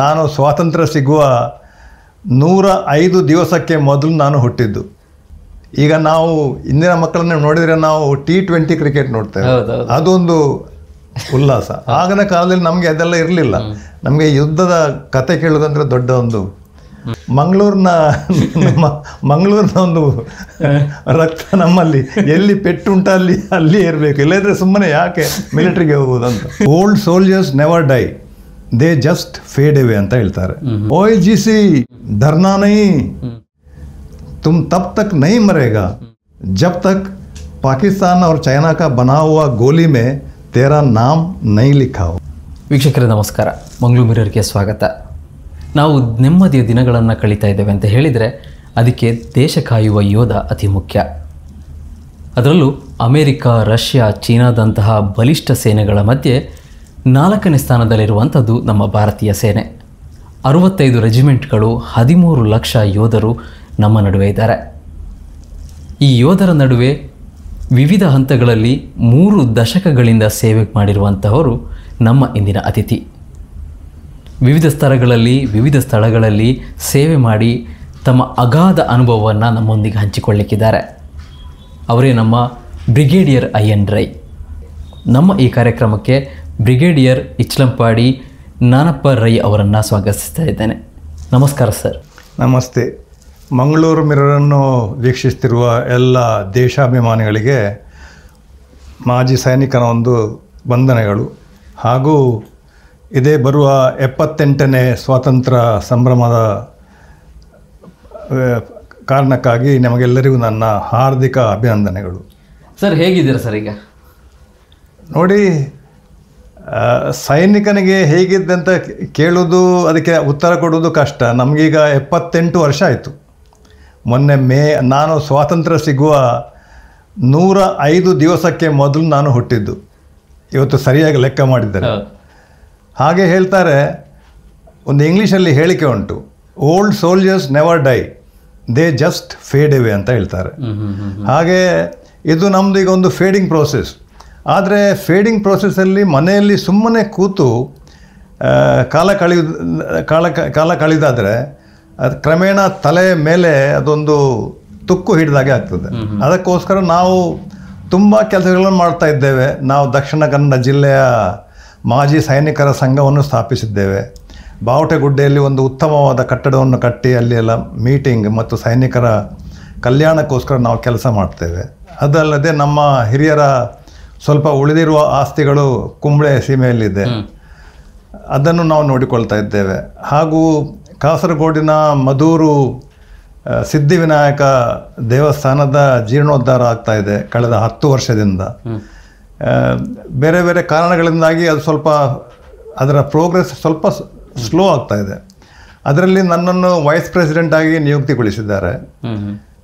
ನಾನು ಸ್ವಾತಂತ್ರ್ಯ ಸಿಗುವ ನೂರ ಐದು ದಿವಸಕ್ಕೆ ಮೊದಲು ನಾನು ಹುಟ್ಟಿದ್ದು ಈಗ ನಾವು ಇಂದಿನ ಮಕ್ಕಳನ್ನ ನೋಡಿದರೆ ನಾವು ಟಿ ಟ್ವೆಂಟಿ ಕ್ರಿಕೆಟ್ ನೋಡ್ತೇವೆ ಅದೊಂದು ಉಲ್ಲಾಸ ಆಗಿನ ಕಾಲದಲ್ಲಿ ನಮಗೆ ಅದೆಲ್ಲ ಇರಲಿಲ್ಲ ನಮಗೆ ಯುದ್ಧದ ಕತೆ ಕೇಳೋದಂದ್ರೆ ದೊಡ್ಡ ಒಂದು ಮಂಗಳೂರಿನ ಮಂಗಳೂರಿನ ಒಂದು ರಕ್ತ ನಮ್ಮಲ್ಲಿ ಎಲ್ಲಿ ಪೆಟ್ಟುಂಟ ಅಲ್ಲಿ ಅಲ್ಲಿ ಇರಬೇಕು ಇಲ್ಲದ್ರೆ ಸುಮ್ಮನೆ ಯಾಕೆ ಮಿಲಿಟ್ರಿಗೆ ಹೋಗುವುದಂತ old soldiers never die they just fade ಅಂತ ಹೇಳ್ತಾರೆ ಓ ಜಿ ಸಿ ಧರ್ನಾ ನೈ ತುಮ್ ತಪ್ ತಕ್ ನೈ ಮರೇಗಾ ಜಬ್ ತಕ್ ಪಾಕಿಸ್ತಾನ ಅವ್ರ ಚೈನಾ ಕಾ ಬನಾ ಗೋಲಿ ಮೇ ತೇರಾ ನಾಮ್ ನೈ ಲಿಖಾ ವೀಕ್ಷಕರೇ ನಮಸ್ಕಾರ ಮಂಗಳೂರು ಸ್ವಾಗತ ನಾವು ನೆಮ್ಮದಿಯ ದಿನಗಳನ್ನು ಕಳೀತಾ ಇದ್ದೇವೆ ಅಂತ ಹೇಳಿದರೆ ಅದಕ್ಕೆ ದೇಶ ಕಾಯುವ ಯೋಧ ಅತಿ ಮುಖ್ಯ ಅದರಲ್ಲೂ ಅಮೇರಿಕ ರಷ್ಯಾ ಚೀನಾದಂತಹ ಬಲಿಷ್ಠ ಸೇನೆಗಳ ಮಧ್ಯೆ ನಾಲ್ಕನೇ ಸ್ಥಾನದಲ್ಲಿರುವಂಥದ್ದು ನಮ್ಮ ಭಾರತೀಯ ಸೇನೆ ಅರುವತ್ತೈದು ರೆಜಿಮೆಂಟ್ಗಳು ಹದಿಮೂರು ಲಕ್ಷ ಯೋಧರು ನಮ್ಮ ನಡುವೆ ಇದ್ದಾರೆ ಈ ಯೋಧರ ನಡುವೆ ವಿವಿಧ ಹಂತಗಳಲ್ಲಿ ಮೂರು ದಶಕಗಳಿಂದ ಸೇವೆ ಮಾಡಿರುವಂಥವರು ನಮ್ಮ ಇಂದಿನ ಅತಿಥಿ ವಿವಿಧ ಸ್ಥಳಗಳಲ್ಲಿ ವಿವಿಧ ಸ್ಥಳಗಳಲ್ಲಿ ಸೇವೆ ಮಾಡಿ ತಮ್ಮ ಅಗಾಧ ಅನುಭವವನ್ನು ನಮ್ಮೊಂದಿಗೆ ಹಂಚಿಕೊಳ್ಳಿಕ್ಕಿದ್ದಾರೆ ಅವರೇ ನಮ್ಮ ಬ್ರಿಗೇಡಿಯರ್ ಐ ಎನ್ ರೈ ನಮ್ಮ ಈ ಕಾರ್ಯಕ್ರಮಕ್ಕೆ ಬ್ರಿಗೇಡಿಯರ್ ಇಚ್ಲಂಪಾಡಿ ನಾನಪ್ಪ ರೈ ಅವರನ್ನು ಸ್ವಾಗತಿಸ್ತಾ ಇದ್ದೇನೆ ನಮಸ್ಕಾರ ಸರ್ ನಮಸ್ತೆ ಮಂಗಳೂರು ಮಿರರನ್ನು ವೀಕ್ಷಿಸ್ತಿರುವ ಎಲ್ಲ ದೇಶಾಭಿಮಾನಿಗಳಿಗೆ ಮಾಜಿ ಸೈನಿಕನ ಒಂದು ವಂದನೆಗಳು ಹಾಗೂ ಇದೇ ಬರುವ ಎಪ್ಪತ್ತೆಂಟನೇ ಸ್ವಾತಂತ್ರ್ಯ ಸಂಭ್ರಮದ ಕಾರಣಕ್ಕಾಗಿ ನಮಗೆಲ್ಲರಿಗೂ ನನ್ನ ಹಾರ್ದಿಕ ಅಭಿನಂದನೆಗಳು ಸರ್ ಹೇಗಿದ್ದೀರಾ ಸರ್ ಈಗ ನೋಡಿ ಸೈನಿಕನಿಗೆ ಅಂತ ಕೇಳೋದು ಅದಕ್ಕೆ ಉತ್ತರ ಕೊಡೋದು ಕಷ್ಟ ನಮಗೀಗ ಎಪ್ಪತ್ತೆಂಟು ವರ್ಷ ಆಯಿತು ಮೊನ್ನೆ ಮೇ ನಾನು ಸ್ವಾತಂತ್ರ್ಯ ಸಿಗುವ ನೂರ ಐದು ದಿವಸಕ್ಕೆ ಮೊದಲು ನಾನು ಹುಟ್ಟಿದ್ದು ಇವತ್ತು ಸರಿಯಾಗಿ ಲೆಕ್ಕ ಮಾಡಿದ್ದಾರೆ ಹಾಗೆ ಹೇಳ್ತಾರೆ ಒಂದು ಇಂಗ್ಲೀಷಲ್ಲಿ ಹೇಳಿಕೆ ಉಂಟು old soldiers never die they just fade ಇವೆ ಅಂತ ಹೇಳ್ತಾರೆ ಹಾಗೆ ಇದು ನಮ್ಮದು ಈಗ ಒಂದು ಫೇಡಿಂಗ್ ಪ್ರೋಸೆಸ್ ಆದರೆ ಫೇಡಿಂಗ್ ಪ್ರೋಸೆಸ್ಸಲ್ಲಿ ಮನೆಯಲ್ಲಿ ಸುಮ್ಮನೆ ಕೂತು ಕಾಲ ಕಳೆಯು ಕಾಲ ಕಾಲ ಕಳೆದಾದರೆ ಅದು ಕ್ರಮೇಣ ತಲೆ ಮೇಲೆ ಅದೊಂದು ತುಕ್ಕು ಹಿಡಿದಾಗೆ ಆಗ್ತದೆ ಅದಕ್ಕೋಸ್ಕರ ನಾವು ತುಂಬ ಕೆಲಸಗಳನ್ನು ಮಾಡ್ತಾ ಇದ್ದೇವೆ ನಾವು ದಕ್ಷಿಣ ಕನ್ನಡ ಜಿಲ್ಲೆಯ ಮಾಜಿ ಸೈನಿಕರ ಸಂಘವನ್ನು ಸ್ಥಾಪಿಸಿದ್ದೇವೆ ಬಾವಟೆಗುಡ್ಡೆಯಲ್ಲಿ ಒಂದು ಉತ್ತಮವಾದ ಕಟ್ಟಡವನ್ನು ಕಟ್ಟಿ ಅಲ್ಲಿ ಎಲ್ಲ ಮೀಟಿಂಗ್ ಮತ್ತು ಸೈನಿಕರ ಕಲ್ಯಾಣಕ್ಕೋಸ್ಕರ ನಾವು ಕೆಲಸ ಮಾಡ್ತೇವೆ ಅದಲ್ಲದೆ ನಮ್ಮ ಹಿರಿಯರ ಸ್ವಲ್ಪ ಉಳಿದಿರುವ ಆಸ್ತಿಗಳು ಕುಂಬಳೆ ಸೀಮೆಯಲ್ಲಿದೆ ಅದನ್ನು ನಾವು ನೋಡಿಕೊಳ್ತಾ ಇದ್ದೇವೆ ಹಾಗೂ ಕಾಸರಗೋಡಿನ ಮಧೂರು ಸಿದ್ಧಿವಿನಾಯಕ ದೇವಸ್ಥಾನದ ಜೀರ್ಣೋದ್ಧಾರ ಆಗ್ತಾ ಇದೆ ಕಳೆದ ಹತ್ತು ವರ್ಷದಿಂದ ಬೇರೆ ಬೇರೆ ಕಾರಣಗಳಿಂದಾಗಿ ಅದು ಸ್ವಲ್ಪ ಅದರ ಪ್ರೋಗ್ರೆಸ್ ಸ್ವಲ್ಪ ಸ್ಲೋ ಆಗ್ತಾ ಇದೆ ಅದರಲ್ಲಿ ನನ್ನನ್ನು ವೈಸ್ ಪ್ರೆಸಿಡೆಂಟಾಗಿ ಆಗಿ ನಿಯುಕ್ತಿಗೊಳಿಸಿದ್ದಾರೆ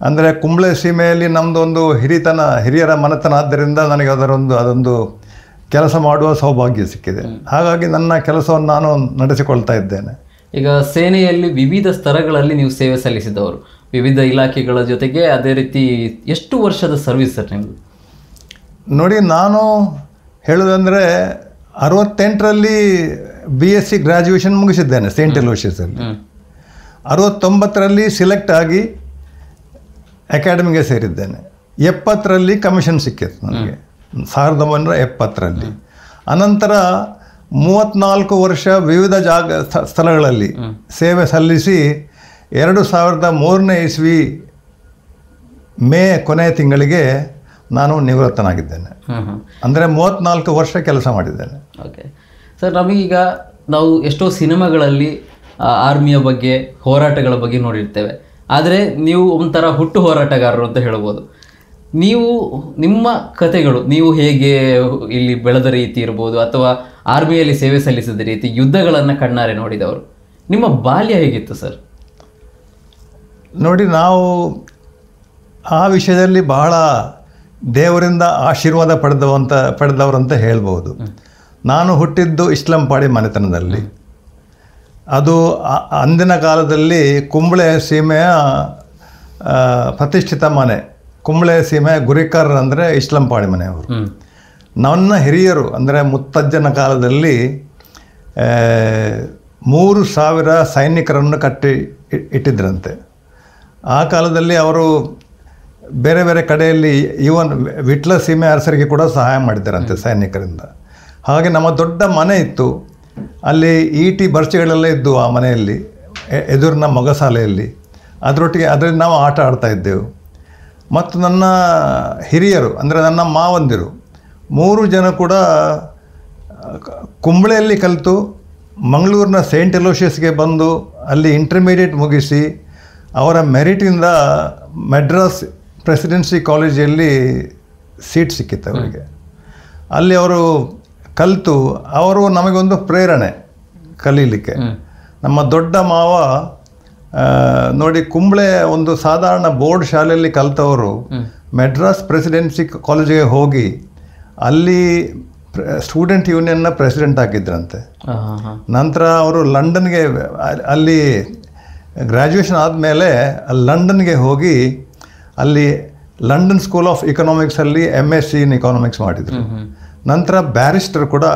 ಅಂದರೆ ಕುಂಬಳೆ ಸೀಮೆಯಲ್ಲಿ ನಮ್ಮದೊಂದು ಹಿರಿತನ ಹಿರಿಯರ ಮನೆತನ ಆದ್ದರಿಂದ ನನಗೆ ಅದರೊಂದು ಅದೊಂದು ಕೆಲಸ ಮಾಡುವ ಸೌಭಾಗ್ಯ ಸಿಕ್ಕಿದೆ ಹಾಗಾಗಿ ನನ್ನ ಕೆಲಸವನ್ನು ನಾನು ನಡೆಸಿಕೊಳ್ತಾ ಇದ್ದೇನೆ ಈಗ ಸೇನೆಯಲ್ಲಿ ವಿವಿಧ ಸ್ತರಗಳಲ್ಲಿ ನೀವು ಸೇವೆ ಸಲ್ಲಿಸಿದವರು ವಿವಿಧ ಇಲಾಖೆಗಳ ಜೊತೆಗೆ ಅದೇ ರೀತಿ ಎಷ್ಟು ವರ್ಷದ ಸರ್ವಿಸ್ ಸರ್ ನಿಮ್ಮದು ನೋಡಿ ನಾನು ಹೇಳುವುದಂದರೆ ಅರವತ್ತೆಂಟರಲ್ಲಿ ಬಿ ಎಸ್ ಸಿ ಗ್ರ್ಯಾಜುಯೇಷನ್ ಮುಗಿಸಿದ್ದೇನೆ ಸೇಂಟ್ ಅಲೋಷಿಯಸಲ್ಲಿ ಅರವತ್ತೊಂಬತ್ತರಲ್ಲಿ ಸಿಲೆಕ್ಟ್ ಆಗಿ ಅಕಾಡೆಮಿಗೆ ಸೇರಿದ್ದೇನೆ ಎಪ್ಪತ್ತರಲ್ಲಿ ಕಮಿಷನ್ ಸಿಕ್ಕಿತ್ತು ನನಗೆ ಸಾವಿರದ ಒಂಬೈನೂರ ಎಪ್ಪತ್ತರಲ್ಲಿ ಅನಂತರ ಮೂವತ್ತ್ನಾಲ್ಕು ವರ್ಷ ವಿವಿಧ ಜಾಗ ಸ್ಥಳಗಳಲ್ಲಿ ಸೇವೆ ಸಲ್ಲಿಸಿ ಎರಡು ಸಾವಿರದ ಮೂರನೇ ಇಸ್ವಿ ಮೇ ಕೊನೆಯ ತಿಂಗಳಿಗೆ ನಾನು ನಿವೃತ್ತನಾಗಿದ್ದೇನೆ ಅಂದರೆ ಮೂವತ್ತ್ನಾಲ್ಕು ವರ್ಷ ಕೆಲಸ ಮಾಡಿದ್ದೇನೆ ಓಕೆ ಸರ್ ನಮಗೀಗ ನಾವು ಎಷ್ಟೋ ಸಿನಿಮಾಗಳಲ್ಲಿ ಆರ್ಮಿಯ ಬಗ್ಗೆ ಹೋರಾಟಗಳ ಬಗ್ಗೆ ನೋಡಿರ್ತೇವೆ ಆದರೆ ನೀವು ಒಂಥರ ಹುಟ್ಟು ಹೋರಾಟಗಾರರು ಅಂತ ಹೇಳ್ಬೋದು ನೀವು ನಿಮ್ಮ ಕಥೆಗಳು ನೀವು ಹೇಗೆ ಇಲ್ಲಿ ಬೆಳೆದ ರೀತಿ ಇರ್ಬೋದು ಅಥವಾ ಆರ್ಮಿಯಲ್ಲಿ ಸೇವೆ ಸಲ್ಲಿಸಿದ ರೀತಿ ಯುದ್ಧಗಳನ್ನು ಕಣ್ಣಾರೆ ನೋಡಿದವರು ನಿಮ್ಮ ಬಾಲ್ಯ ಹೇಗಿತ್ತು ಸರ್ ನೋಡಿ ನಾವು ಆ ವಿಷಯದಲ್ಲಿ ಬಹಳ ದೇವರಿಂದ ಆಶೀರ್ವಾದ ಪಡೆದವಂತ ಪಡೆದವರಂತ ಹೇಳ್ಬೋದು ನಾನು ಹುಟ್ಟಿದ್ದು ಇಸ್ಲಾಂಪಾಡಿ ಮನೆತನದಲ್ಲಿ ಅದು ಅಂದಿನ ಕಾಲದಲ್ಲಿ ಕುಂಬಳೆ ಸೀಮೆಯ ಪ್ರತಿಷ್ಠಿತ ಮನೆ ಕುಂಬಳೆ ಸೀಮೆಯ ಗುರಿಕರ್ ಅಂದರೆ ಇಸ್ಲಂಪಾಳಿ ಮನೆಯವರು ನನ್ನ ಹಿರಿಯರು ಅಂದರೆ ಮುತ್ತಜ್ಜನ ಕಾಲದಲ್ಲಿ ಮೂರು ಸಾವಿರ ಸೈನಿಕರನ್ನು ಕಟ್ಟಿ ಇಟ್ಟಿದ್ರಂತೆ ಆ ಕಾಲದಲ್ಲಿ ಅವರು ಬೇರೆ ಬೇರೆ ಕಡೆಯಲ್ಲಿ ಈವನ್ ವಿಟ್ಲ ಸೀಮೆ ಅರಸರಿಗೆ ಕೂಡ ಸಹಾಯ ಮಾಡಿದ್ದಾರಂತೆ ಸೈನಿಕರಿಂದ ಹಾಗೆ ನಮ್ಮ ದೊಡ್ಡ ಮನೆ ಇತ್ತು ಅಲ್ಲಿ ಈಟಿ e ಬರ್ಚಿಗಳೆಲ್ಲ ಇದ್ದವು ಆ ಮನೆಯಲ್ಲಿ ಎದುರಿನ ಮೊಗಸಾಲೆಯಲ್ಲಿ ಅದರೊಟ್ಟಿಗೆ ಅದರಲ್ಲಿ ನಾವು ಆಟ ಆಡ್ತಾ ಇದ್ದೆವು ಮತ್ತು ನನ್ನ ಹಿರಿಯರು ಅಂದರೆ ನನ್ನ ಮಾವಂದಿರು ಮೂರು ಜನ ಕೂಡ ಕುಂಬಳೆಯಲ್ಲಿ ಕಲಿತು ಮಂಗಳೂರಿನ ಸೇಂಟ್ ಎಲೋಷಿಯಸ್ಗೆ ಬಂದು ಅಲ್ಲಿ ಇಂಟರ್ಮೀಡಿಯೇಟ್ ಮುಗಿಸಿ ಅವರ ಮೆರಿಟಿಂದ ಮೆಡ್ರಾಸ್ ಪ್ರೆಸಿಡೆನ್ಸಿ ಕಾಲೇಜಲ್ಲಿ ಸೀಟ್ ಸಿಕ್ಕಿತ್ತು ಅವರಿಗೆ ಅಲ್ಲಿ ಅವರು ಕಲಿತು ಅವರು ನಮಗೊಂದು ಪ್ರೇರಣೆ ಕಲೀಲಿಕ್ಕೆ ನಮ್ಮ ದೊಡ್ಡ ಮಾವ ನೋಡಿ ಕುಂಬಳೆ ಒಂದು ಸಾಧಾರಣ ಬೋರ್ಡ್ ಶಾಲೆಯಲ್ಲಿ ಕಲಿತವರು ಮೆಡ್ರಾಸ್ ಪ್ರೆಸಿಡೆನ್ಸಿ ಕಾಲೇಜಿಗೆ ಹೋಗಿ ಅಲ್ಲಿ ಸ್ಟೂಡೆಂಟ್ ಯೂನಿಯನ್ನ ಪ್ರೆಸಿಡೆಂಟ್ ಆಗಿದ್ದರಂತೆ ನಂತರ ಅವರು ಲಂಡನ್ಗೆ ಅಲ್ಲಿ ಗ್ರ್ಯಾಜುಯೇಷನ್ ಆದಮೇಲೆ ಅಲ್ಲಿ ಲಂಡನ್ಗೆ ಹೋಗಿ ಅಲ್ಲಿ ಲಂಡನ್ ಸ್ಕೂಲ್ ಆಫ್ ಇಕನಾಮಿಕ್ಸಲ್ಲಿ M S C in economics ಮಾಡಿದರು ನಂತರ ಬ್ಯಾರಿಸ್ಟರ್ ಕೂಡ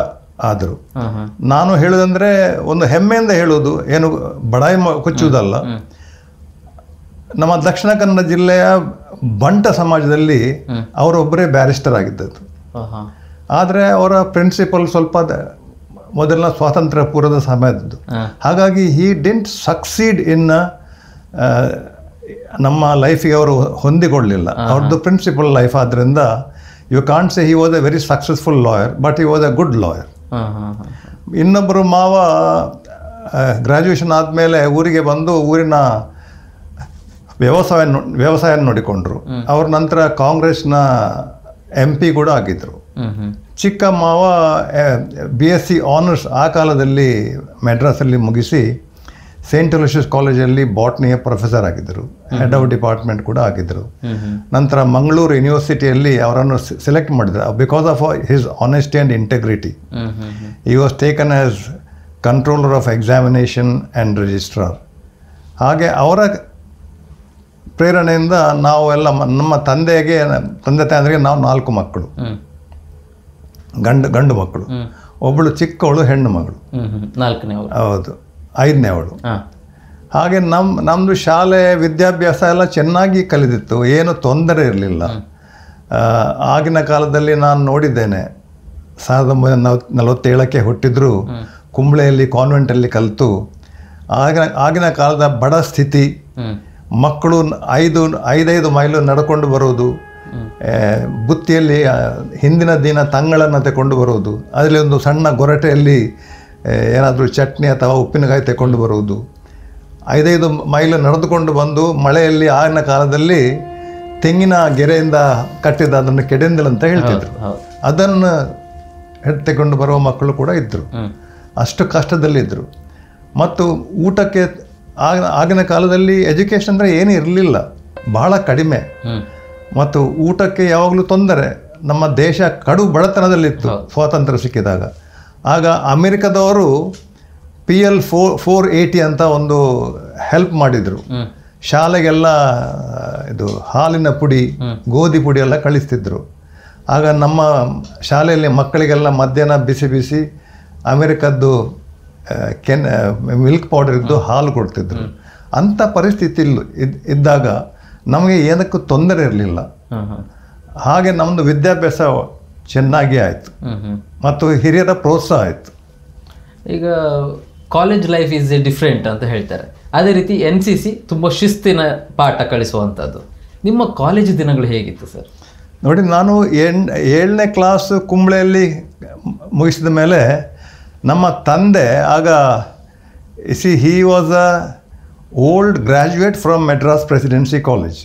ಆದರು ನಾನು ಹೇಳುವುದಂದ್ರೆ ಒಂದು ಹೆಮ್ಮೆಯಿಂದ ಹೇಳೋದು ಏನು ಬಡಾಯಿ ಕೊಚ್ಚುವುದಲ್ಲ ನಮ್ಮ ದಕ್ಷಿಣ ಕನ್ನಡ ಜಿಲ್ಲೆಯ ಬಂಟ ಸಮಾಜದಲ್ಲಿ ಅವರೊಬ್ಬರೇ ಬ್ಯಾರಿಸ್ಟರ್ ಆಗಿದ್ದದ್ದು ಆದರೆ ಅವರ ಪ್ರಿನ್ಸಿಪಲ್ ಸ್ವಲ್ಪ ಮೊದಲಿನ ಸ್ವಾತಂತ್ರ್ಯ ಪೂರ್ವದ ಸಮಯದ್ದು ಹಾಗಾಗಿ ಹಿ ಡಿಂಟ್ ಸಕ್ಸೀಡ್ ಇನ್ ನಮ್ಮ ಲೈಫಿಗೆ ಅವರು ಹೊಂದಿಕೊಳ್ಳಲಿಲ್ಲ ಅವ್ರದ್ದು ಪ್ರಿನ್ಸಿಪಲ್ ಲೈಫ್ ಆದ್ದರಿಂದ you can't say he was a very successful lawyer but he was a good lawyer ಇನ್ನೊಬ್ಬರು ಮಾವ ಗ್ರ್ಯಾಜುಯೇಷನ್ ಆದಮೇಲೆ ಊರಿಗೆ ಬಂದು ಊರಿನ ವ್ಯವಸಾಯ ವ್ಯವಸಾಯ ನೋಡಿಕೊಂಡ್ರು ಅವ್ರ ನಂತರ ಕಾಂಗ್ರೆಸ್ನ ಎಂ ಪಿ ಕೂಡ ಆಗಿದ್ದರು ಚಿಕ್ಕ ಮಾವ ಬಿ ಎಸ್ ಸಿ ಆನರ್ಸ್ ಆ ಕಾಲದಲ್ಲಿ ಮೆಡ್ರಾಸಲ್ಲಿ ಮುಗಿಸಿ ಸೇಂಟ್ ಲೂಸಿಯಸ್ ಕಾಲೇಜಲ್ಲಿ ಬಾಟ್ನಿಯ ಪ್ರೊಫೆಸರ್ ಆಗಿದ್ದರು ಹೆಡ್ ಆಫ್ ಡಿಪಾರ್ಟ್ಮೆಂಟ್ ಕೂಡ ಆಗಿದ್ದರು ನಂತರ ಮಂಗಳೂರು ಯೂನಿವರ್ಸಿಟಿಯಲ್ಲಿ ಅವರನ್ನು ಸೆಲೆಕ್ಟ್ ಮಾಡಿದ್ರು because of his honesty and integrity he was taken as controller of examination and registrar ಹಾಗೆ ಅವರ ಪ್ರೇರಣೆಯಿಂದ ನಾವು ಎಲ್ಲ ನಮ್ಮ ತಂದೆಗೆ ತಂದೆ ತಾಯಿಗೆ ನಾವು ನಾಲ್ಕು ಮಕ್ಕಳು ಗಂಡು ಗಂಡು ಮಕ್ಕಳು ಒಬ್ಬಳು ಚಿಕ್ಕವಳು ಹೆಣ್ಣು ಮಗಳು ಹೌದು ಐದನೇ ಅವಳು ಹಾಗೆ ನಮ್ಮ ನಮ್ಮದು ಶಾಲೆ ವಿದ್ಯಾಭ್ಯಾಸ ಎಲ್ಲ ಚೆನ್ನಾಗಿ ಕಲಿತಿತ್ತು ಏನು ತೊಂದರೆ ಇರಲಿಲ್ಲ ಆಗಿನ ಕಾಲದಲ್ಲಿ ನಾನು ನೋಡಿದ್ದೇನೆ ಸಾವಿರದ ಒಂಬೈನೂರ ನಲವತ್ತೇಳಕ್ಕೆ ಹುಟ್ಟಿದ್ರು ಕುಂಬಳೆಯಲ್ಲಿ ಕಾನ್ವೆಂಟಲ್ಲಿ ಕಲಿತು ಆಗಿನ ಆಗಿನ ಕಾಲದ ಬಡ ಸ್ಥಿತಿ ಮಕ್ಕಳು ಐದು ಐದೈದು ಮೈಲು ನಡ್ಕೊಂಡು ಬರೋದು ಬುತ್ತಿಯಲ್ಲಿ ಹಿಂದಿನ ದಿನ ತಂಗಳನ್ನು ತಗೊಂಡು ಬರೋದು ಅದರಲ್ಲಿ ಒಂದು ಸಣ್ಣ ಗೊರಟೆಯಲ್ಲಿ ಏನಾದರೂ ಚಟ್ನಿ ಅಥವಾ ಉಪ್ಪಿನಕಾಯಿ ತಗೊಂಡು ಬರುವುದು ಐದೈದು ಮೈಲು ನಡೆದುಕೊಂಡು ಬಂದು ಮಳೆಯಲ್ಲಿ ಆಗಿನ ಕಾಲದಲ್ಲಿ ತೆಂಗಿನ ಗೆರೆಯಿಂದ ಕಟ್ಟಿದ ಅದನ್ನು ಕೆಡೆಂದಲ್ ಅಂತ ಹೇಳ್ತಿದ್ರು ಅದನ್ನು ತಗೊಂಡು ಬರುವ ಮಕ್ಕಳು ಕೂಡ ಇದ್ದರು ಅಷ್ಟು ಕಷ್ಟದಲ್ಲಿದ್ದರು ಮತ್ತು ಊಟಕ್ಕೆ ಆಗ ಆಗಿನ ಕಾಲದಲ್ಲಿ ಎಜುಕೇಷನ್ ಅಂದರೆ ಏನೂ ಇರಲಿಲ್ಲ ಬಹಳ ಕಡಿಮೆ ಮತ್ತು ಊಟಕ್ಕೆ ಯಾವಾಗಲೂ ತೊಂದರೆ ನಮ್ಮ ದೇಶ ಕಡು ಬಡತನದಲ್ಲಿತ್ತು ಸ್ವಾತಂತ್ರ್ಯ ಸಿಕ್ಕಿದಾಗ ಆಗ ಅಮೆರಿಕದವರು ಪಿ ಎಲ್ ಫೋ ಫೋರ್ ಏಯ್ಟಿ ಅಂತ ಒಂದು ಹೆಲ್ಪ್ ಮಾಡಿದರು ಶಾಲೆಗೆಲ್ಲ ಇದು ಹಾಲಿನ ಪುಡಿ ಗೋಧಿ ಪುಡಿ ಎಲ್ಲ ಕಳಿಸ್ತಿದ್ರು ಆಗ ನಮ್ಮ ಶಾಲೆಯಲ್ಲಿ ಮಕ್ಕಳಿಗೆಲ್ಲ ಮಧ್ಯಾಹ್ನ ಬಿಸಿ ಬಿಸಿ ಅಮೆರಿಕದ್ದು ಕೆನ್ ಮಿಲ್ಕ್ ಪೌಡರ್ ಇದ್ದು ಹಾಲು ಕೊಡ್ತಿದ್ರು ಅಂಥ ಪರಿಸ್ಥಿತಿ ಇದ್ದಾಗ ನಮಗೆ ಏನಕ್ಕೂ ತೊಂದರೆ ಇರಲಿಲ್ಲ ಹಾಗೆ ನಮ್ಮದು ವಿದ್ಯಾಭ್ಯಾಸ ಚೆನ್ನಾಗಿ ಆಯಿತು ಮತ್ತು ಹಿರಿಯರ ಪ್ರೋತ್ಸಾಹ ಆಯಿತು ಈಗ ಕಾಲೇಜ್ ಲೈಫ್ ಈಸ್ ಡಿಫ್ರೆಂಟ್ ಅಂತ ಹೇಳ್ತಾರೆ ಅದೇ ರೀತಿ ಎನ್ ಸಿ ಸಿ ತುಂಬ ಶಿಸ್ತಿನ ಪಾಠ ಕಳಿಸುವಂಥದ್ದು ನಿಮ್ಮ ಕಾಲೇಜ್ ದಿನಗಳು ಹೇಗಿತ್ತು ಸರ್ ನೋಡಿ ನಾನು ಎನ್ ಏಳನೇ ಕ್ಲಾಸ್ ಕುಂಬಳೆಯಲ್ಲಿ ಮುಗಿಸಿದ ಮೇಲೆ ನಮ್ಮ ತಂದೆ ಆಗ see he was a old graduate from Madras Presidency college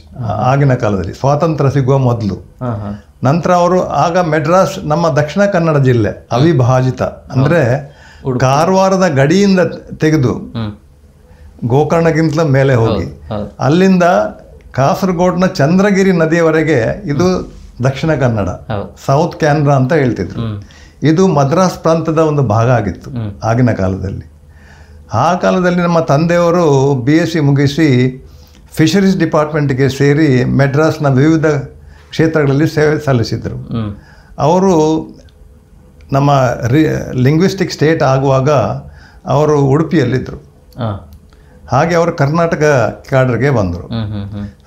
ಆಗಿನ ಕಾಲದಲ್ಲಿ ಸ್ವಾತಂತ್ರ್ಯ ಸಿಗುವ ಮೊದಲು ನಂತರ ಅವರು ಆಗ ಮೆಡ್ರಾಸ್ ನಮ್ಮ ದಕ್ಷಿಣ ಕನ್ನಡ ಜಿಲ್ಲೆ ಅವಿಭಾಜಿತ ಅಂದರೆ ಕಾರವಾರದ ಗಡಿಯಿಂದ ತೆಗೆದು ಗೋಕರ್ಣಕ್ಕಿಂತಲೂ ಮೇಲೆ ಹೋಗಿ ಅಲ್ಲಿಂದ ಕಾಸರಗೋಡ್ನ ಚಂದ್ರಗಿರಿ ನದಿಯವರೆಗೆ ಇದು ದಕ್ಷಿಣ ಕನ್ನಡ ಸೌತ್ ಕ್ಯಾನ್ರಾ ಅಂತ ಹೇಳ್ತಿದ್ರು ಇದು ಮದ್ರಾಸ್ ಪ್ರಾಂತದ ಒಂದು ಭಾಗ ಆಗಿತ್ತು ಆಗಿನ ಕಾಲದಲ್ಲಿ ಆ ಕಾಲದಲ್ಲಿ ನಮ್ಮ ತಂದೆಯವರು ಬಿ ಎಸ್ ಸಿ ಮುಗಿಸಿ ಫಿಶರೀಸ್ ಡಿಪಾರ್ಟ್ಮೆಂಟ್ಗೆ ಸೇರಿ ಮೆಡ್ರಾಸ್ನ ವಿವಿಧ ಕ್ಷೇತ್ರಗಳಲ್ಲಿ ಸೇವೆ ಸಲ್ಲಿಸಿದರು ಅವರು ನಮ್ಮ ರಿ ಲಿಂಗ್ವಿಸ್ಟಿಕ್ ಸ್ಟೇಟ್ ಆಗುವಾಗ ಅವರು ಉಡುಪಿಯಲ್ಲಿದ್ದರು ಹಾಗೆ ಅವರು ಕರ್ನಾಟಕ ಕ್ಯಾಡರ್ಗೆ ಬಂದರು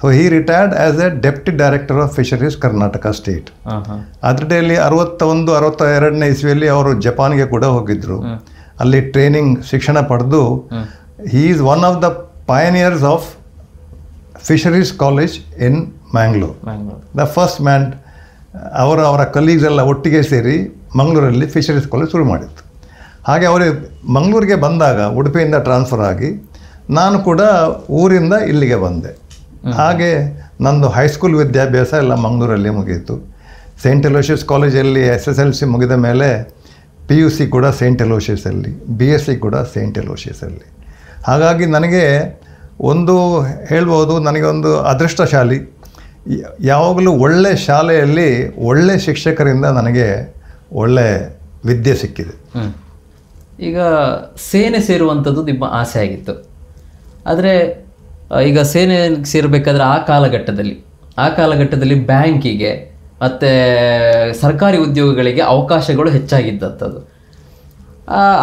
so he retired as a deputy director of fisheries Karnataka state ಅದರಲ್ಲಿ ಅರವತ್ತೊಂದು ಅರವತ್ತ ಎರಡನೇ ಇಸ್ವಿಯಲ್ಲಿ ಅವರು ಜಪಾನ್ಗೆ ಕೂಡ ಹೋಗಿದ್ದರು ಅಲ್ಲಿ ಟ್ರೈನಿಂಗ್ ಶಿಕ್ಷಣ ಪಡೆದು he is one of the pioneers of fisheries college in Mangalore the first man ಅವರ ಅವರ ಕಲೀಗ್ಸ್ ಎಲ್ಲ ಒಟ್ಟಿಗೆ ಸೇರಿ ಮಂಗಳೂರಲ್ಲಿ ಫಿಶರೀಸ್ ಕಾಲೇಜ್ ಶುರು ಮಾಡಿತ್ತು ಹಾಗೆ ಅವರು ಮಂಗಳೂರಿಗೆ ಬಂದಾಗ ಉಡುಪಿಯಿಂದ ಟ್ರಾನ್ಸ್ಫರ್ ಆಗಿ ನಾನು ಕೂಡ ಊರಿಂದ ಇಲ್ಲಿಗೆ ಬಂದೆ ಹಾಗೆ ನಂದು ಹೈಸ್ಕೂಲ್ ವಿದ್ಯಾಭ್ಯಾಸ ಎಲ್ಲ ಮಂಗಳೂರಲ್ಲಿ ಮುಗಿಯಿತು ಸೇಂಟ್ ಎಲೋಷಿಯಸ್ ಕಾಲೇಜಲ್ಲಿ ಎಸ್ ಎಸ್ ಎಲ್ ಸಿ ಮುಗಿದ ಮೇಲೆ ಪಿ ಯು ಸಿ ಕೂಡ ಸೇಂಟ್ ಎಲೋಷಿಯಸಲ್ಲಿ ಬಿ ಎಸ್ ಸಿ ಕೂಡ ಸೇಂಟ್ ಎಲೋಷಿಯಸಲ್ಲಿ ಹಾಗಾಗಿ ನನಗೆ ಒಂದು ಹೇಳ್ಬೋದು ಒಂದು ಅದೃಷ್ಟಶಾಲಿ ಯಾವಾಗಲೂ ಒಳ್ಳೆ ಶಾಲೆಯಲ್ಲಿ ಒಳ್ಳೆ ಶಿಕ್ಷಕರಿಂದ ನನಗೆ ಒಳ್ಳೆ ವಿದ್ಯೆ ಸಿಕ್ಕಿದೆ ಈಗ ಸೇನೆ ಸೇರುವಂಥದ್ದು ನಿಮ್ಮ ಆಸೆ ಆಗಿತ್ತು ಆದರೆ ಈಗ ಸೇನೆ ಸೇರಬೇಕಾದ್ರೆ ಆ ಕಾಲಘಟ್ಟದಲ್ಲಿ ಆ ಕಾಲಘಟ್ಟದಲ್ಲಿ ಬ್ಯಾಂಕಿಗೆ ಮತ್ತು ಸರ್ಕಾರಿ ಉದ್ಯೋಗಗಳಿಗೆ ಅವಕಾಶಗಳು ಹೆಚ್ಚಾಗಿದ್ದಂಥದ್ದು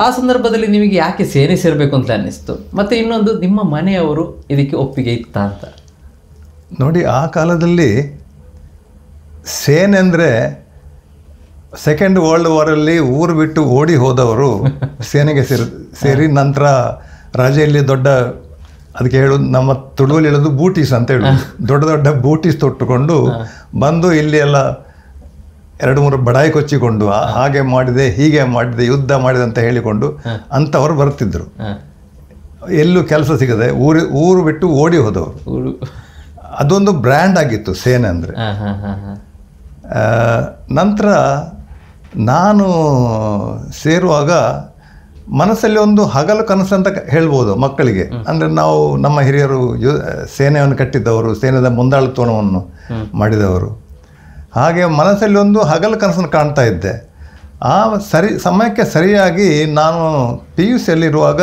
ಆ ಸಂದರ್ಭದಲ್ಲಿ ನಿಮಗೆ ಯಾಕೆ ಸೇನೆ ಸೇರಬೇಕು ಅಂತ ಅನ್ನಿಸ್ತು ಮತ್ತು ಇನ್ನೊಂದು ನಿಮ್ಮ ಮನೆಯವರು ಇದಕ್ಕೆ ಒಪ್ಪಿಗೆ ಇತ್ತ ಅಂತ ನೋಡಿ ಆ ಕಾಲದಲ್ಲಿ ಸೇನೆ ಅಂದರೆ ಸೆಕೆಂಡ್ ವರ್ಲ್ಡ್ ವಾರಲ್ಲಿ ಊರು ಬಿಟ್ಟು ಓಡಿ ಹೋದವರು ಸೇನೆಗೆ ಸೇರಿ ಸೇರಿ ನಂತರ ರಾಜೆಯಲ್ಲಿ ದೊಡ್ಡ ಅದಕ್ಕೆ ಹೇಳೋದು ನಮ್ಮ ತುಳುವಲ್ಲಿ ಹೇಳೋದು ಬೂಟೀಸ್ ಅಂತ ಹೇಳೋದು ದೊಡ್ಡ ದೊಡ್ಡ ಬೂಟೀಸ್ ತೊಟ್ಟುಕೊಂಡು ಬಂದು ಇಲ್ಲಿ ಎಲ್ಲ ಎರಡು ಮೂರು ಬಡಾಯಿ ಕೊಚ್ಚಿಕೊಂಡು ಹಾಗೆ ಮಾಡಿದೆ ಹೀಗೆ ಮಾಡಿದೆ ಯುದ್ಧ ಮಾಡಿದೆ ಅಂತ ಹೇಳಿಕೊಂಡು ಅಂಥವ್ರು ಬರ್ತಿದ್ದರು ಎಲ್ಲೂ ಕೆಲಸ ಸಿಗದೆ ಊರು ಊರು ಬಿಟ್ಟು ಓಡಿ ಹೋದವರು ಅದೊಂದು ಬ್ರ್ಯಾಂಡ್ ಆಗಿತ್ತು ಸೇನೆ ಅಂದರೆ ನಂತರ ನಾನು ಸೇರುವಾಗ ಮನಸ್ಸಲ್ಲಿ ಒಂದು ಹಗಲು ಕನಸು ಅಂತ ಹೇಳ್ಬೋದು ಮಕ್ಕಳಿಗೆ ಅಂದರೆ ನಾವು ನಮ್ಮ ಹಿರಿಯರು ಯು ಸೇನೆಯನ್ನು ಕಟ್ಟಿದ್ದವರು ಸೇನೆದ ಮುಂದಾಳತ್ವವನ್ನು ಮಾಡಿದವರು ಹಾಗೆ ಮನಸ್ಸಲ್ಲಿ ಒಂದು ಹಗಲು ಕನಸನ್ನು ಕಾಣ್ತಾ ಇದ್ದೆ ಆ ಸರಿ ಸಮಯಕ್ಕೆ ಸರಿಯಾಗಿ ನಾನು ಪಿ ಯು ಸಿಯಲ್ಲಿರುವಾಗ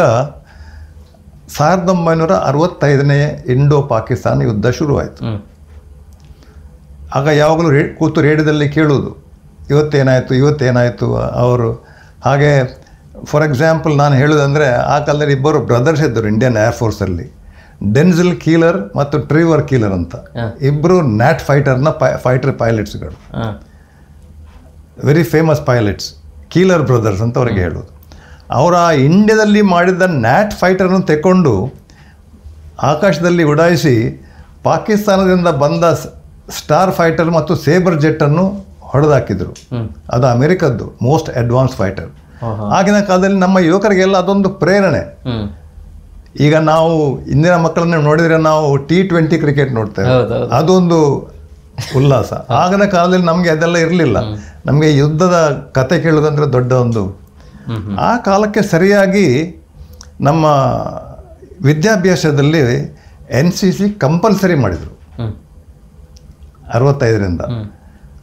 ಸಾವಿರದ ಒಂಬೈನೂರ ಅರವತ್ತೈದನೇ ಇಂಡೋ ಪಾಕಿಸ್ತಾನ ಯುದ್ಧ ಶುರುವಾಯಿತು ಆಗ ಯಾವಾಗಲೂ ರೇ ಕೂತು ರೇಡಿಯೋದಲ್ಲಿ ಕೇಳುವುದು ಇವತ್ತೇನಾಯಿತು ಇವತ್ತೇನಾಯಿತು ಅವರು ಹಾಗೆ ಫಾರ್ ಎಕ್ಸಾಂಪಲ್ ನಾನು ಹೇಳೋದಂದರೆ ಆ ಕಾಲದಲ್ಲಿ ಇಬ್ಬರು ಬ್ರದರ್ಸ್ ಇದ್ದರು ಇಂಡಿಯನ್ ಏರ್ಫೋರ್ಸಲ್ಲಿ ಡೆನ್ಸಿಲ್ ಕೀಲರ್ ಮತ್ತು ಟ್ರೀವರ್ ಕೀಲರ್ ಅಂತ ಇಬ್ಬರು ನ್ಯಾಟ್ ಫೈಟರ್ನ ಪೈ ಫೈಟರ್ ಪೈಲಟ್ಸ್ಗಳು very famous pilots Keelor brothers ಅಂತ ಅವ್ರಿಗೆ ಹೇಳೋದು ಅವರ ಇಂಡಿಯಾದಲ್ಲಿ ಮಾಡಿದ್ದ ನ್ಯಾಟ್ ಫೈಟರನ್ನು ತೆಕೊಂಡು ಆಕಾಶದಲ್ಲಿ ಉಡಾಯಿಸಿ ಪಾಕಿಸ್ತಾನದಿಂದ ಬಂದ ಸ್ಟಾರ್ ಫೈಟರ್ ಮತ್ತು ಸೇಬರ್ ಜೆಟ್ಟನ್ನು ಹೊಡೆದಾಕಿದ್ರು ಅದು ಅಮೆರಿಕದ್ದು ಮೋಸ್ಟ್ ಅಡ್ವಾನ್ಸ್ ಫೈಟರ್ ಆಗಿನ ಕಾಲದಲ್ಲಿ ನಮ್ಮ ಯುವಕರಿಗೆಲ್ಲ ಅದೊಂದು ಪ್ರೇರಣೆ ಈಗ ನಾವು ಇಂದಿನ ಮಕ್ಕಳನ್ನ ನೋಡಿದ್ರೆ ನಾವು ಟಿ ಟ್ವೆಂಟಿ ಕ್ರಿಕೆಟ್ ನೋಡ್ತೇವೆ ಅದೊಂದು ಉಲ್ಲಾಸ ಆಗಿನ ಕಾಲದಲ್ಲಿ ನಮಗೆ ಅದೆಲ್ಲ ಇರಲಿಲ್ಲ ನಮಗೆ ಯುದ್ಧದ ಕತೆ ಕೇಳೋದಂದ್ರೆ ದೊಡ್ಡ ಒಂದು ಆ ಕಾಲಕ್ಕೆ ಸರಿಯಾಗಿ ನಮ್ಮ ವಿದ್ಯಾಭ್ಯಾಸದಲ್ಲಿ ಎನ್ ಸಿ ಸಿ ಕಂಪಲ್ಸರಿ ಮಾಡಿದರು ಅರವತ್ತೈದರಿಂದ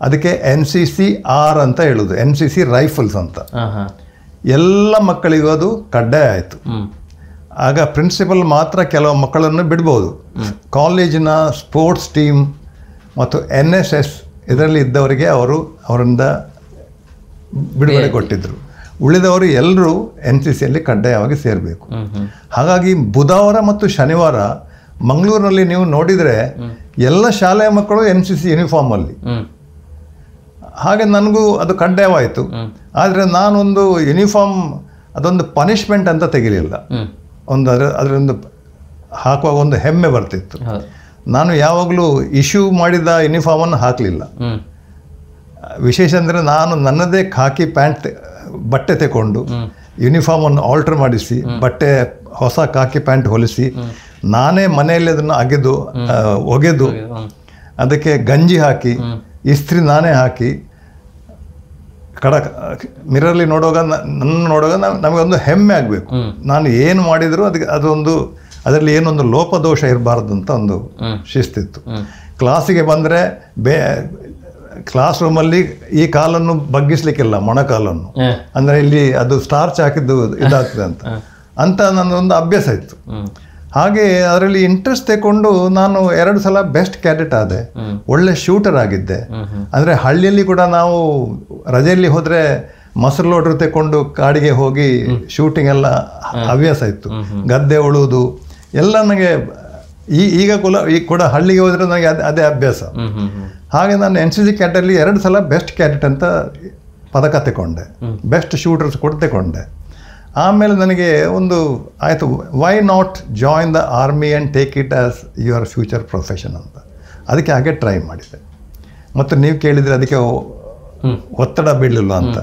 ಅದಕ್ಕೆ ಎನ್ ಸಿ ಸಿ ಆರ್ ಅಂತ ಹೇಳೋದು ಎನ್ ಸಿ ಸಿ ರೈಫಲ್ಸ್ ಅಂತ ಎಲ್ಲ ಮಕ್ಕಳಿಗೂ ಅದು ಕಡ್ಡಾಯ ಆಯಿತು ಆಗ ಪ್ರಿನ್ಸಿಪಲ್ ಮಾತ್ರ ಕೆಲವು ಮಕ್ಕಳನ್ನು ಬಿಡ್ಬೋದು ಕಾಲೇಜಿನ ಸ್ಪೋರ್ಟ್ಸ್ ಟೀಮ್ ಮತ್ತು ಎನ್ ಎಸ್ ಎಸ್ ಇದರಲ್ಲಿ ಇದ್ದವರಿಗೆ ಅವರು ಅವರಿಂದ ಬಿಡುಗಡೆ ಕೊಟ್ಟಿದ್ದರು ಉಳಿದವರು ಎಲ್ಲರೂ ಎನ್ ಸಿ ಸಿಯಲ್ಲಿ ಕಡ್ಡಾಯವಾಗಿ ಸೇರಬೇಕು ಹಾಗಾಗಿ ಬುಧವಾರ ಮತ್ತು ಶನಿವಾರ ಮಂಗಳೂರಿನಲ್ಲಿ ನೀವು ನೋಡಿದರೆ ಎಲ್ಲ ಶಾಲೆಯ ಮಕ್ಕಳು ಎನ್ ಸಿ ಸಿ ಯೂನಿಫಾರ್ಮಲ್ಲಿ ಹಾಗೆ ನನಗೂ ಅದು ಕಡ್ಡಾಯವಾಯಿತು ಆದರೆ ನಾನೊಂದು ಯೂನಿಫಾರ್ಮ್ ಅದೊಂದು ಪನಿಷ್ಮೆಂಟ್ ಅಂತ ತೆಗಿಲಿಲ್ಲ ಒಂದು ಅದರ ಅದರೊಂದು ಹಾಕುವಾಗ ಒಂದು ಹೆಮ್ಮೆ ಬರ್ತಿತ್ತು ನಾನು ಯಾವಾಗಲೂ ಇಶ್ಯೂ ಮಾಡಿದ ಯೂನಿಫಾರ್ಮನ್ನು ಹಾಕಲಿಲ್ಲ ವಿಶೇಷ ಅಂದರೆ ನಾನು ನನ್ನದೇ ಖಾಕಿ ಪ್ಯಾಂಟ್ ಬಟ್ಟೆ ತಗೊಂಡು ಯೂನಿಫಾರ್ಮನ್ನು ಆಲ್ಟರ್ ಮಾಡಿಸಿ ಬಟ್ಟೆ ಹೊಸ ಖಾಕಿ ಪ್ಯಾಂಟ್ ಹೊಲಿಸಿ ನಾನೇ ಮನೆಯಲ್ಲಿ ಅದನ್ನು ಅಗೆದು ಒಗೆದು ಅದಕ್ಕೆ ಗಂಜಿ ಹಾಕಿ ಇಸ್ತ್ರಿ ನಾನೇ ಹಾಕಿ ಕಡ ಮಿರರಲ್ಲಿ ನೋಡುವಾಗ ನನ್ನ ನೋಡುವಾಗ ನಮಗೊಂದು ಹೆಮ್ಮೆ ಆಗಬೇಕು ನಾನು ಏನು ಮಾಡಿದರೂ ಅದಕ್ಕೆ ಅದೊಂದು ಅದರಲ್ಲಿ ಏನೊಂದು ಲೋಪದೋಷ ಇರಬಾರ್ದು ಅಂತ ಒಂದು ಶಿಸ್ತಿತ್ತು ಕ್ಲಾಸಿಗೆ ಬಂದರೆ ಬೇ ಕ್ಲಾಸ್ ರೂಮಲ್ಲಿ ಈ ಕಾಲನ್ನು ಬಗ್ಗಿಸ್ಲಿಕ್ಕಿಲ್ಲ ಮೊಣಕಾಲನ್ನು ಅಂದರೆ ಇಲ್ಲಿ ಅದು ಸ್ಟಾರ್ಚ್ ಹಾಕಿದ್ದು ಇದಾಗ್ತದೆ ಅಂತ ಅಂತ ನನ್ನೊಂದು ಅಭ್ಯಾಸ ಇತ್ತು ಹಾಗೆ ಅದರಲ್ಲಿ ಇಂಟ್ರೆಸ್ಟ್ ತಗೊಂಡು ನಾನು ಎರಡು ಸಲ ಬೆಸ್ಟ್ ಕ್ಯಾಡೆಟ್ ಆದೆ ಒಳ್ಳೆ ಶೂಟರ್ ಆಗಿದ್ದೆ ಅಂದರೆ ಹಳ್ಳಿಯಲ್ಲಿ ಕೂಡ ನಾವು ರಜೆಯಲ್ಲಿ ಹೋದರೆ ಮೊಸರು ಲೋಡ್ರು ತಗೊಂಡು ಕಾಡಿಗೆ ಹೋಗಿ ಶೂಟಿಂಗ್ ಎಲ್ಲ ಹವ್ಯಾಸ ಇತ್ತು ಗದ್ದೆ ಉಳುವುದು ಎಲ್ಲ ನನಗೆ ಈ ಈಗ ಕುಲ ಈಗ ಕೂಡ ಹಳ್ಳಿಗೆ ಹೋದರೆ ನನಗೆ ಅದೇ ಅದೇ ಅಭ್ಯಾಸ ಹಾಗೆ ನಾನು ಎನ್ ಸಿ ಸಿ ಕ್ಯಾಟಲ್ಲಿ ಎರಡು ಸಲ ಬೆಸ್ಟ್ ಕ್ಯಾಡೆಟ್ ಅಂತ ಪದಕ ತಗೊಂಡೆ ಬೆಸ್ಟ್ ಶೂಟರ್ಸ್ ಕೂಡ ತಗೊಂಡೆ ಆಮೇಲೆ ನನಗೆ ಒಂದು ಆಯಿತು why not join the army and take it as your future profession ಅಂತ ಅದಕ್ಕೆ ಹಾಗೆ ಟ್ರೈ ಮಾಡಿದೆ ಮತ್ತು ನೀವು ಕೇಳಿದರೆ ಅದಕ್ಕೆ ಒತ್ತಡ ಬೀಳಲಿಲ್ಲ ಅಂತ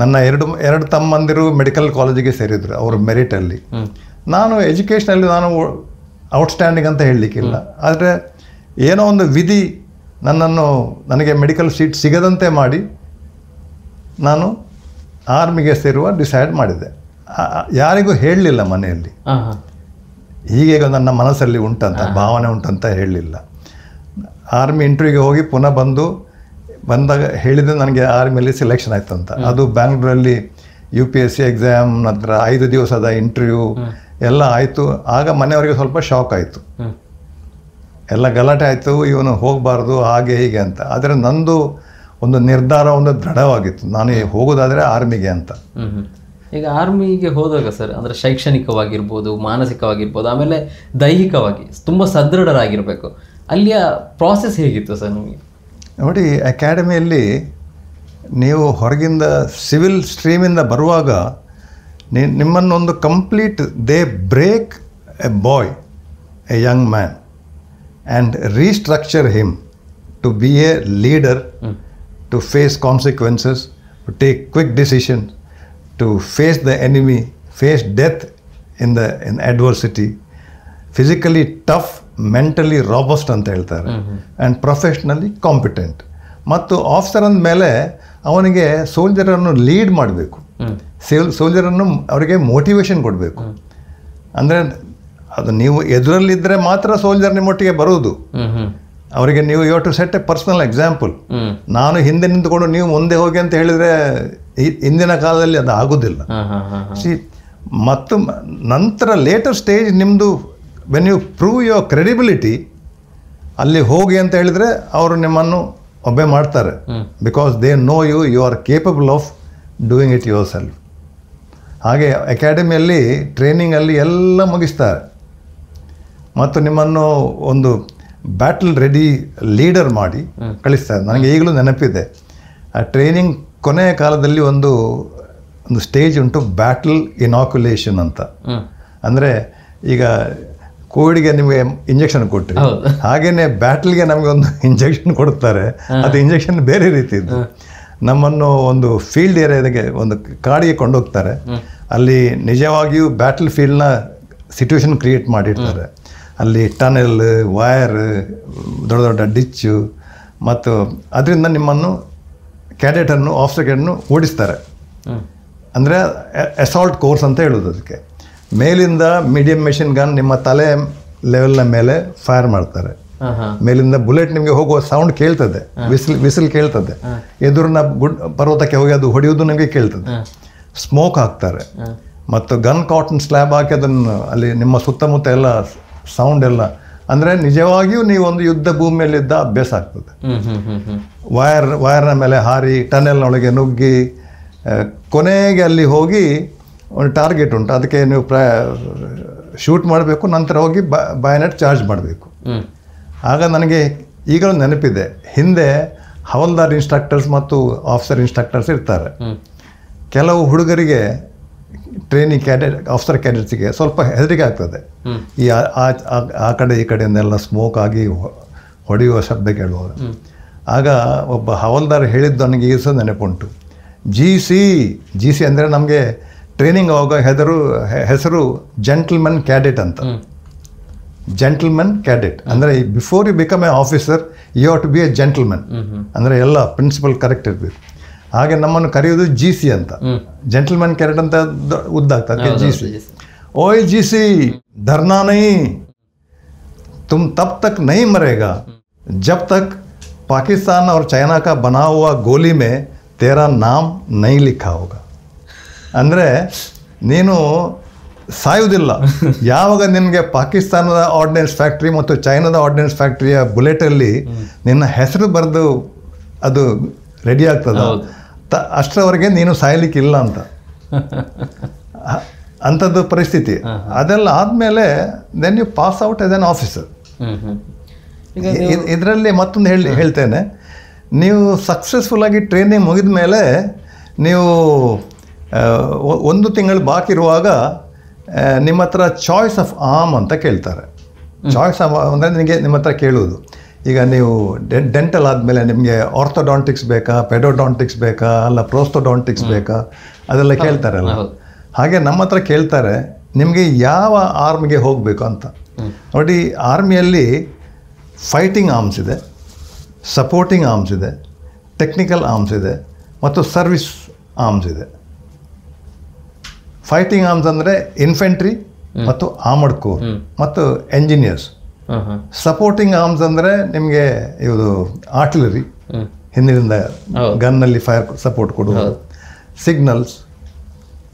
ನನ್ನ ಎರಡು ಎರಡು ತಮ್ಮಂದಿರು ಮೆಡಿಕಲ್ ಕಾಲೇಜಿಗೆ ಸೇರಿದರು ಅವರು ಮೆರಿಟಲ್ಲಿ ನಾನು ಎಜುಕೇಷನಲ್ಲಿ ನಾನು ಔಟ್ಸ್ಟ್ಯಾಂಡಿಂಗ್ ಅಂತ ಹೇಳಲಿಕ್ಕಿಲ್ಲ ಆದರೆ ಏನೋ ಒಂದು ವಿಧಿ ನನ್ನನ್ನು ನನಗೆ ಮೆಡಿಕಲ್ ಸೀಟ್ ಸಿಗದಂತೆ ಮಾಡಿ ನಾನು ಆರ್ಮಿಗೆ ಸೇರುವ ಡಿಸೈಡ್ ಮಾಡಿದೆ ಯಾರಿಗೂ ಹೇಳಲಿಲ್ಲ ಮನೆಯಲ್ಲಿ ಹೀಗೆ ನನ್ನ ಮನಸ್ಸಲ್ಲಿ ಉಂಟಂತ ಭಾವನೆ ಉಂಟಂತ ಹೇಳಲಿಲ್ಲ ಆರ್ಮಿ ಇಂಟರ್ವ್ಯೂಗೆ ಹೋಗಿ ಪುನಃ ಬಂದು ಬಂದಾಗ ಹೇಳಿದ ನನಗೆ ಆರ್ಮಿಯಲ್ಲಿ ಸೆಲೆಕ್ಷನ್ ಆಯಿತು ಅಂತ ಅದು ಬ್ಯಾಂಗ್ಳೂರಲ್ಲಿ U P S C exam ನಂತರ ಐದು ದಿವಸದ ಇಂಟರ್ವ್ಯೂ ಎಲ್ಲ ಆಯಿತು ಆಗ ಮನೆಯವರಿಗೆ ಸ್ವಲ್ಪ ಶಾಕ್ ಆಯಿತು ಎಲ್ಲ ಗಲಾಟೆ ಆಯಿತು ಇವನು ಹೋಗಬಾರ್ದು ಹಾಗೆ ಹೀಗೆ ಅಂತ ಆದರೆ ನಂದು ಒಂದು ನಿರ್ಧಾರ ಒಂದು ದೃಢವಾಗಿತ್ತು ನಾನು ಹೋಗೋದಾದರೆ ಆರ್ಮಿಗೆ ಅಂತ ಈಗ ಆರ್ಮಿಗೆ ಹೋದಾಗ ಸರ್ ಅಂದರೆ ಶೈಕ್ಷಣಿಕವಾಗಿರ್ಬೋದು ಮಾನಸಿಕವಾಗಿರ್ಬೋದು ಆಮೇಲೆ ದೈಹಿಕವಾಗಿ ತುಂಬ ಸದೃಢರಾಗಿರಬೇಕು ಅಲ್ಲಿಯ ಪ್ರಾಸೆಸ್ ಹೇಗಿತ್ತು ಸರ್ ನಿಮಗೆ ನೋಡಿ ಅಕಾಡೆಮಿಯಲ್ಲಿ ನೀವು ಹೊರಗಿಂದ ಸಿವಿಲ್ ಸ್ಟ್ರೀಮಿಂದ ಬರುವಾಗ ನಿ ನಿಮ್ಮನ್ನೊಂದು complete they break a boy a young man and restructure him to be a leader to face consequences to take quick decisions to face the enemy face death in the in adversity physically tough mentally robust ಅಂತ ಹೇಳ್ತಾರೆ and professionally competent ಮತ್ತು officer ಮೇಲೆ ಅವನಿಗೆ ಸೋಲ್ಜರನ್ನು lead ಮಾಡಬೇಕು sale ಸೋಲ್ಜರನ್ನು ಅವರಿಗೆ motivation ಕೊಡಬೇಕು ಅಂದರೆ ಅದು ನೀವು ಎದುರಲ್ಲಿದ್ದರೆ ಮಾತ್ರ ಸೋಲ್ಜರ್ ನಿಮ್ಮೊಟ್ಟಿಗೆ ಬರೋದು ಅವರಿಗೆ ನೀವು you to set a personal example ನಾನು ಹಿಂದೆ ನಿಂತುಕೊಂಡು ನೀವು ಮುಂದೆ ಹೋಗಿ ಅಂತ ಹೇಳಿದರೆ ಹಿಂದಿನ ಕಾಲದಲ್ಲಿ ಅದು ಆಗೋದಿಲ್ಲ ಸಿ ಮತ್ತು ನಂತರ ಲೇಟರ್ ಸ್ಟೇಜ್ ನಿಮ್ಮದು when you prove your credibility ಅಲ್ಲಿ ಹೋಗಿ ಅಂತ ಹೇಳಿದರೆ ಅವರು ನಿಮ್ಮನ್ನು ಒಬ್ಬೆ ಮಾಡ್ತಾರೆ because they know you you are capable of doing it yourself ಹಾಗೆ ಅಕಾಡೆಮಿಯಲ್ಲಿ ಟ್ರೈನಿಂಗಲ್ಲಿ ಎಲ್ಲ ಮುಗಿಸ್ತಾರೆ ಮತ್ತು ನಿಮ್ಮನ್ನು ಒಂದು ಬ್ಯಾಟಲ್ ರೆಡಿ ಲೀಡರ್ ಮಾಡಿ ಕಳಿಸ್ತಾರೆ ನನಗೆ ಈಗಲೂ ನೆನಪಿದೆ ಆ ಟ್ರೈನಿಂಗ್ ಕೊನೆಯ ಕಾಲದಲ್ಲಿ ಒಂದು ಒಂದು ಸ್ಟೇಜ್ ಉಂಟು ಬ್ಯಾಟಲ್ ಇನಾಕ್ಯುಲೇಷನ್ ಅಂತ ಅಂದರೆ ಈಗ ಕೋವಿಡ್ಗೆ ನಿಮಗೆ ಇಂಜೆಕ್ಷನ್ ಕೊಟ್ಟರೆ ಹಾಗೆಯೇ ಬ್ಯಾಟಲ್ಗೆ ನಮಗೆ ಒಂದು ಇಂಜೆಕ್ಷನ್ ಕೊಡ್ತಾರೆ ಅದು ಇಂಜೆಕ್ಷನ್ ಬೇರೆ ರೀತಿ ಇದ್ದು ನಮ್ಮನ್ನು ಒಂದು ಫೀಲ್ಡ್ ಏರಿಯಾದಾಗೆ ಒಂದು ಕಾಡಿಗೆ ಕೊಂಡೋಗ್ತಾರೆ ಅಲ್ಲಿ ನಿಜವಾಗಿಯೂ ಬ್ಯಾಟಲ್ ಫೀಲ್ಡ್ನ ಸಿಚುವೇಶನ್ ಕ್ರಿಯೇಟ್ ಮಾಡಿರ್ತಾರೆ ಅಲ್ಲಿ ಟನೆಲ್ ವಯರ್ ದೊಡ್ಡ ದೊಡ್ಡ ಡಿಚ್ಚು ಮತ್ತು ಅದರಿಂದ ನಿಮ್ಮನ್ನು ಕ್ಯಾಡೆಟನ್ನು ಆಫ್ಸೆಕೆಂಡ್ನು ಓಡಿಸ್ತಾರೆ ಅಂದರೆ ಅಸಾಲ್ಟ್ ಕೋರ್ಸ್ ಅಂತ ಹೇಳೋದು ಅದಕ್ಕೆ ಮೇಲಿಂದ ಮೀಡಿಯಂ ಮೆಷಿನ್ ಗನ್ ನಿಮ್ಮ ತಲೆ ಲೆವೆಲ್ನ ಮೇಲೆ ಫೈರ್ ಮಾಡ್ತಾರೆ ಮೇಲಿಂದ ಬುಲೆಟ್ ನಿಮಗೆ ಹೋಗುವ ಸೌಂಡ್ ಕೇಳ್ತದೆ ವಿಸಿಲ್ ವಿಸಿಲ್ ಕೇಳ್ತದೆ ಎದುರಿನ ಗುಡ್ ಪರ್ವತಕ್ಕೆ ಹೋಗಿ ಅದು ಹೊಡೆಯುವುದು ನಿಮಗೆ ಕೇಳ್ತದೆ ಸ್ಮೋಕ್ ಹಾಕ್ತಾರೆ ಮತ್ತು ಗನ್ ಕಾಟನ್ ಸ್ಲ್ಯಾಬ್ ಹಾಕಿ ಅದನ್ನು ಅಲ್ಲಿ ನಿಮ್ಮ ಸುತ್ತಮುತ್ತ ಎಲ್ಲ ಸೌಂಡ್ ಎಲ್ಲ ಅಂದರೆ ನಿಜವಾಗಿಯೂ ನೀವು ಒಂದು ಯುದ್ಧ ಭೂಮಿಯಲ್ಲಿದ್ದ ಅಭ್ಯಾಸ ಆಗ್ತದೆ ವೈರ್ ವೈರ್ನ ಮೇಲೆ ಹಾರಿ ಟನೆಲ್ನೊಳಗೆ ನುಗ್ಗಿ ಕೊನೆಗೆ ಅಲ್ಲಿ ಹೋಗಿ ಒಂದು ಟಾರ್ಗೆಟ್ ಉಂಟು ಅದಕ್ಕೆ ನೀವು ಪ್ರ ಶೂಟ್ ಮಾಡಬೇಕು ನಂತರ ಹೋಗಿ ಬ ಬಯನೆಟ್ ಚಾರ್ಜ್ ಮಾಡಬೇಕು ಆಗ ನನಗೆ ಈಗಲೂ ನೆನಪಿದೆ ಹಿಂದೆ ಹವಲ್ದಾರ್ ಇನ್ಸ್ಟ್ರಕ್ಟರ್ಸ್ ಮತ್ತು ಆಫೀಸರ್ ಇನ್ಸ್ಟ್ರಕ್ಟರ್ಸ್ ಇರ್ತಾರೆ ಕೆಲವು ಹುಡುಗರಿಗೆ ಟ್ರೈನಿಂಗ್ ಕ್ಯಾಡೆಟ್ ಆಫ್ಸರ್ ಕ್ಯಾಡೆಟ್ಸಿಗೆ ಸ್ವಲ್ಪ ಹೆದರಿಕೆ ಆಗ್ತದೆ ಈ ಆ ಕಡೆ ಈ ಕಡೆಯಿಂದೆಲ್ಲ ಸ್ಮೋಕ್ ಆಗಿ ಹೊಡೆಯುವ ಶಬ್ದ ಕೇಳುವಾಗ ಆಗ ಒಬ್ಬ ಹವಲ್ದಾರ್ ಹೇಳಿದ್ದು ನನಗೆ ಈ ಸಹ ನೆನಪುಂಟು ಜಿ ಸಿ ಜಿ ಸಿ ಅಂದರೆ ನಮಗೆ ಟ್ರೈನಿಂಗ್ ಆಗೋ ಹೆದರು ಹೆಸರು ಜೆಂಟಲ್ಮನ್ ಕ್ಯಾಡೆಟ್ ಅಂತ ಜೆಂಟಲ್ಮನ್ ಕ್ಯಾಡೆಟ್ ಅಂದರೆ before you become a officer you have to be a gentleman ಅಂದರೆ ಎಲ್ಲ ಪ್ರಿನ್ಸಿಪಲ್ ಕರೆಕ್ಟ್ ಇರಬೇಕು ಹಾಗೆ ನಮ್ಮನ್ನು ಕರೆಯೋದು ಜಿ ಸಿ ಅಂತ ಜೆಂಟಲ್ಮನ್ ಕ್ಯಾರೆಟ್ ಅಂತ ಉದ್ದಾಗ್ತದೆ ಜಿ ಸಿ ಓಯ್ ಜಿ ಸಿ ಧರ್ನಾ ನೈ ತುಮ್ ತಬ್ ತಕ್ ನೈ ಮರೇಗ ಜಬ್ ತಕ್ पाकिस्तान ಅವ್ರ ಚೈನಾ का बना हुआ गोली में तेरा नाम नहीं लिखा होगा ಅಂದರೆ ನೀನು ಸಾಯುವುದಿಲ್ಲ ಯಾವಾಗ ನಿನಗೆ ಪಾಕಿಸ್ತಾನದ ಆರ್ಡಿನೆನ್ಸ್ ಫ್ಯಾಕ್ಟ್ರಿ ಮತ್ತು ಚೈನಾದ ಆರ್ಡಿನೆನ್ಸ್ ಫ್ಯಾಕ್ಟ್ರಿಯ ಬುಲೆಟಲ್ಲಿ ನಿನ್ನ ಹೆಸರು ಬರೆದು ಅದು ರೆಡಿ ಆಗ್ತದೆ ಅಷ್ಟರವರೆಗೆ ನೀನು ಸಾಯಲಿಕ್ಕಿಲ್ಲ ಅಂತ ಅಂಥದ್ದು ಪರಿಸ್ಥಿತಿ ಅದೆಲ್ಲ ಆದಮೇಲೆ then you pass out as an officer ಇದರಲ್ಲಿ ಮತ್ತೊಂದು ಹೇಳಿ ಹೇಳ್ತೇನೆ ನೀವು ಸಕ್ಸಸ್ಫುಲ್ಲಾಗಿ ಟ್ರೈನಿಂಗ್ ಮುಗಿದ ಮೇಲೆ ನೀವು ಒಂದು ತಿಂಗಳು ಬಾಕಿ ಇರುವಾಗ ನಿಮ್ಮ ಹತ್ರ ಚಾಯ್ಸ್ ಆಫ್ ಆಮ್ ಅಂತ ಕೇಳ್ತಾರೆ ಚಾಯ್ಸ್ ಆಫ್ ಅಂದರೆ ನಿಮಗೆ ನಿಮ್ಮ ಹತ್ರ ಕೇಳುವುದು ಈಗ ನೀವು ಡೆಂಟಲ್ ಆದಮೇಲೆ ನಿಮಗೆ ಆರ್ಥೋಡಾಂಟಿಕ್ಸ್ ಬೇಕಾ ಪೆಡೋಡಾಂಟಿಕ್ಸ್ ಬೇಕಾ ಅಲ್ಲ ಪ್ರೋಸ್ತೋಡಾಂಟಿಕ್ಸ್ ಬೇಕಾ ಅದೆಲ್ಲ ಕೇಳ್ತಾರಲ್ಲ ಹಾಗೆ ನಮ್ಮ ಹತ್ರ ಕೇಳ್ತಾರೆ ನಿಮಗೆ ಯಾವ ಆರ್ಮಿಗೆ ಹೋಗಬೇಕು ಅಂತ ನೋಡಿ ಆರ್ಮಿಯಲ್ಲಿ ಫೈಟಿಂಗ್ ಆರ್ಮ್ಸ್ ಇದೆ ಸಪೋರ್ಟಿಂಗ್ ಆರ್ಮ್ಸ್ ಇದೆ ಟೆಕ್ನಿಕಲ್ ಆರ್ಮ್ಸ್ ಇದೆ ಮತ್ತು ಸರ್ವಿಸ್ ಆರ್ಮ್ಸ್ ಇದೆ ಫೈಟಿಂಗ್ ಆರ್ಮ್ಸ್ ಅಂದರೆ ಇನ್ಫೆಂಟ್ರಿ ಮತ್ತು ಆಮಡ್ಕೋ ಮತ್ತು ಎಂಜಿನಿಯರ್ಸ್ ಸಪೋರ್ಟಿಂಗ್ ಆರ್ಮ್ಸ್ ಅಂದರೆ ನಿಮಗೆ ಇವರು ಆರ್ಟಿಲರಿ ಹಿಂದಿನಿಂದ ಗನ್ನಲ್ಲಿ ಫೈರ್ ಸಪೋರ್ಟ್ ಕೊಡುವ ಸಿಗ್ನಲ್ಸ್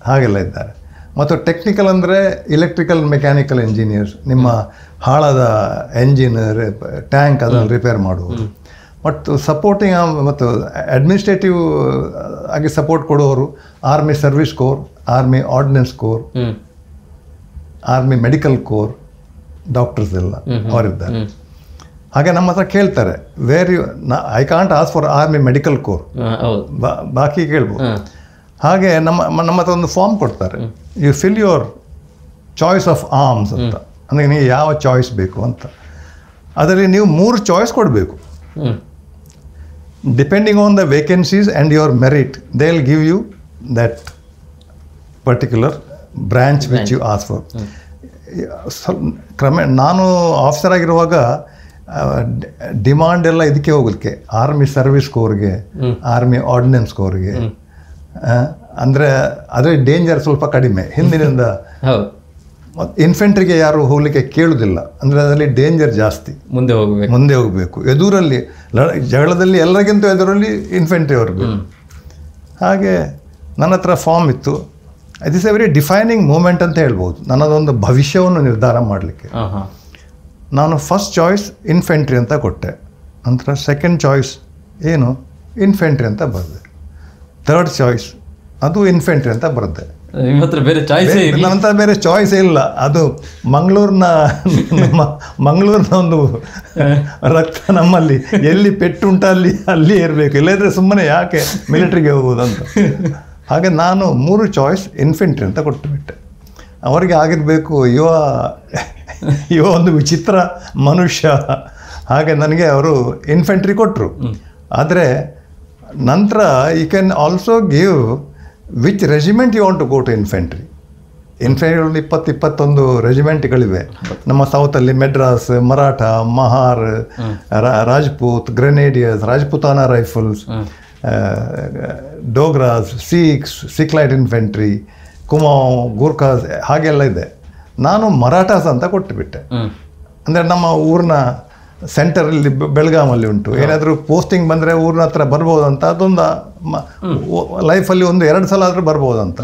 ಹಾಗೆಲ್ಲ ಇದ್ದಾರೆ ಮತ್ತು ಟೆಕ್ನಿಕಲ್ ಅಂದರೆ ಇಲೆಕ್ಟ್ರಿಕಲ್ ಮೆಕ್ಯಾನಿಕಲ್ ಇಂಜಿನಿಯರ್ಸ್ ನಿಮ್ಮ ಹಾಳದ ಎಂಜಿನ್ ಟ್ಯಾಂಕ್ ಅದನ್ನು ರಿಪೇರ್ ಮಾಡುವುದು ಮತ್ತು ಸಪೋರ್ಟಿಂಗ್ ಮತ್ತು ಅಡ್ಮಿನಿಸ್ಟ್ರೇಟಿವ್ ಆಗಿ ಸಪೋರ್ಟ್ ಕೊಡುವವರು army service corps army ordnance corps army medical corps doctors ಎಲ್ಲ ಅವರಿದ್ದಾರೆ ಹಾಗೆ ನಮ್ಮ ಹತ್ರ ಕೇಳ್ತಾರೆ where you I can't ask for army medical corps ಬಾಕಿ ಕೇಳ್ಬೋದು ಹಾಗೆ ನಮ್ಮ ನಮ್ಮ ಹತ್ರ ಒಂದು ಫಾರ್ಮ್ ಕೊಡ್ತಾರೆ you fill your choice of arms ಅಂತ ಅಂದರೆ ನೀವು ಯಾವ ಚಾಯ್ಸ್ ಬೇಕು ಅಂತ ಅದರಲ್ಲಿ ನೀವು ಮೂರು ಚಾಯ್ಸ್ ಕೊಡಬೇಕು depending on the vacancies and your merit they will give you that particular branch which you ask for ಸ್ವಲ್ಪ ಕ್ರಮೇಣ ನಾನು ಆಫೀಸರ್ ಆಗಿರುವಾಗ ಡಿಮಾಂಡ್ ಎಲ್ಲ ಇದಕ್ಕೆ ಹೋಗಲಿಕ್ಕೆ ಆರ್ಮಿ ಸರ್ವಿಸ್ ಕೋರ್ಗೆ ಆರ್ಮಿ ಆರ್ಡಿನೆನ್ಸ್ ಕೋರ್ಗೆ ಅಂದರೆ ಅದೇ ಡೇಂಜರ್ ಸ್ವಲ್ಪ ಕಡಿಮೆ ಹಿಂದಿನಿಂದ ಇನ್ಫೆಂಟ್ರಿಗೆ ಯಾರು ಹೋಗಲಿಕ್ಕೆ ಕೇಳುವುದಿಲ್ಲ ಅಂದರೆ ಅದರಲ್ಲಿ ಡೇಂಜರ್ ಜಾಸ್ತಿ ಮುಂದೆ ಹೋಗಬೇಕು ಮುಂದೆ ಹೋಗಬೇಕು ಎದುರಲ್ಲಿ ಜಗಳದಲ್ಲಿ ಎಲ್ಲರಿಗಿಂತ ಎದುರಲ್ಲಿ ಇನ್ಫೆಂಟ್ರಿ ಅವ್ರಿಗೆ ಹಾಗೆ ನನ್ನ ಹತ್ರ ಫಾರ್ಮ್ ಇತ್ತು it is a very defining moment ಅಂತ ಹೇಳ್ಬೋದು ನನ್ನದೊಂದು ಭವಿಷ್ಯವನ್ನು ನಿರ್ಧಾರ ಮಾಡಲಿಕ್ಕೆ ನಾನು ಫಸ್ಟ್ ಚಾಯ್ಸ್ ಇನ್ಫೆಂಟ್ರಿ ಅಂತ ಕೊಟ್ಟೆ ನಂತರ ಸೆಕೆಂಡ್ ಚಾಯ್ಸ್ ಏನು ಇನ್ಫೆಂಟ್ರಿ ಅಂತ ಬರೆದೆ ಥರ್ಡ್ ಚಾಯ್ಸ್ ಅದು ಇನ್ಫೆಂಟ್ರಿ ಅಂತ ಬರೆದೆ ಬೇರೆ ಚಾಯ್ಸ್ ನಂತರ ಬೇರೆ ಚಾಯ್ಸ್ ಇಲ್ಲ ಅದು ಮಂಗಳೂರಿನ ನಮ್ಮ ಮಂಗಳೂರಿನ ಒಂದು ರಕ್ತ ನಮ್ಮಲ್ಲಿ ಎಲ್ಲಿ ಪೆಟ್ಟುಂಟ ಅಲ್ಲಿ ಅಲ್ಲಿ ಇರಬೇಕು ಇಲ್ಲದ್ರೆ ಸುಮ್ಮನೆ ಯಾಕೆ ಮಿಲಿಟ್ರಿಗೆ ಹೋಗುವುದಂತ ಹಾಗೆ ನಾನು ಮೂರು ಚಾಯ್ಸ್ ಇನ್ಫೆಂಟ್ರಿ ಅಂತ ಕೊಟ್ಟುಬಿಟ್ಟೆ ಅವರಿಗೆ ಆಗಿರಬೇಕು ಯುವ ಯುವ ಒಂದು ವಿಚಿತ್ರ ಮನುಷ್ಯ ಹಾಗೆ ನನಗೆ ಅವರು ಇನ್ಫೆಂಟ್ರಿ ಕೊಟ್ಟರು ಆದರೆ ನಂತರ you can also give which regiment you want to go to infantry ಇನ್ಫೆಂಟ್ರಿಗಳು ಇಪ್ಪತ್ತು ಇಪ್ಪತ್ತೊಂದು ರೆಜಿಮೆಂಟ್ಗಳಿವೆ ನಮ್ಮ ಸೌತಲ್ಲಿ Madras Maratha Mahar Rajput grenadiers Rajputana rifles Dogras Sikhs Sikh light infantry ಕುಮಾ ಗೂರ್ಖಾಸ್ ಹಾಗೆಲ್ಲ ಇದೆ ನಾನು ಮರಾಠಾಸ್ ಅಂತ ಕೊಟ್ಟುಬಿಟ್ಟೆ ಅಂದರೆ ನಮ್ಮ ಊರಿನ ಸೆಂಟರಲ್ಲಿ ಬೆಳಗಾಮಲ್ಲಿ ಉಂಟು ಏನಾದರೂ ಪೋಸ್ಟಿಂಗ್ ಬಂದರೆ ಊರಿನ ಹತ್ರ ಬರ್ಬೋದಂತ ಅದೊಂದು ಲೈಫಲ್ಲಿ ಒಂದು ಎರಡು ಸಲ ಆದರೂ ಬರ್ಬೋದಂತ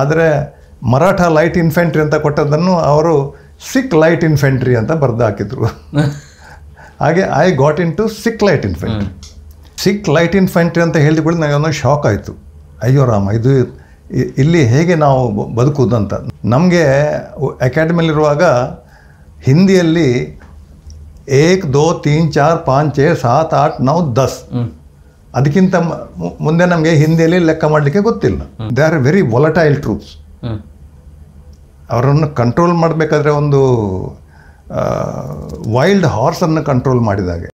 ಆದರೆ ಮರಾಠ ಲೈಟ್ ಇನ್ಫೆಂಟ್ರಿ ಅಂತ ಕೊಟ್ಟದ್ದನ್ನು ಅವರು ಸಿಕ್ ಲೈಟ್ ಇನ್ಫೆಂಟ್ರಿ ಅಂತ ಬರೆದು ಹಾಕಿದರು ಹಾಗೆ I got into Sikh light infantry Sikh light infantry ಅಂತ ಹೇಳಿದ ಕೂಡ ನನಗೊಂದು ಶಾಕ್ ಆಯಿತು ಅಯ್ಯೋ ರಾಮ ಇದು ಇಲ್ಲಿ ಹೇಗೆ ನಾವು ಅಂತ ನಮಗೆ ಅಕಾಡೆಮಿಯಲ್ಲಿರುವಾಗ ಹಿಂದಿಯಲ್ಲಿ ಏಕ್ ದೋ ತೀನ್ ಚಾರ್ ಪಾಂಚ್ ಏ ಸಾತ್ ಆಟ್ ನಾವು ದಸ್ ಅದಕ್ಕಿಂತ ಮುಂದೆ ನಮಗೆ ಹಿಂದಿಯಲ್ಲಿ ಲೆಕ್ಕ ಮಾಡಲಿಕ್ಕೆ ಗೊತ್ತಿಲ್ಲ they are very volatile troops ಅವರನ್ನು ಕಂಟ್ರೋಲ್ ಮಾಡಬೇಕಾದ್ರೆ ಒಂದು ವೈಲ್ಡ್ ಹಾರ್ಸನ್ನು ಕಂಟ್ರೋಲ್ ಮಾಡಿದಾಗೆ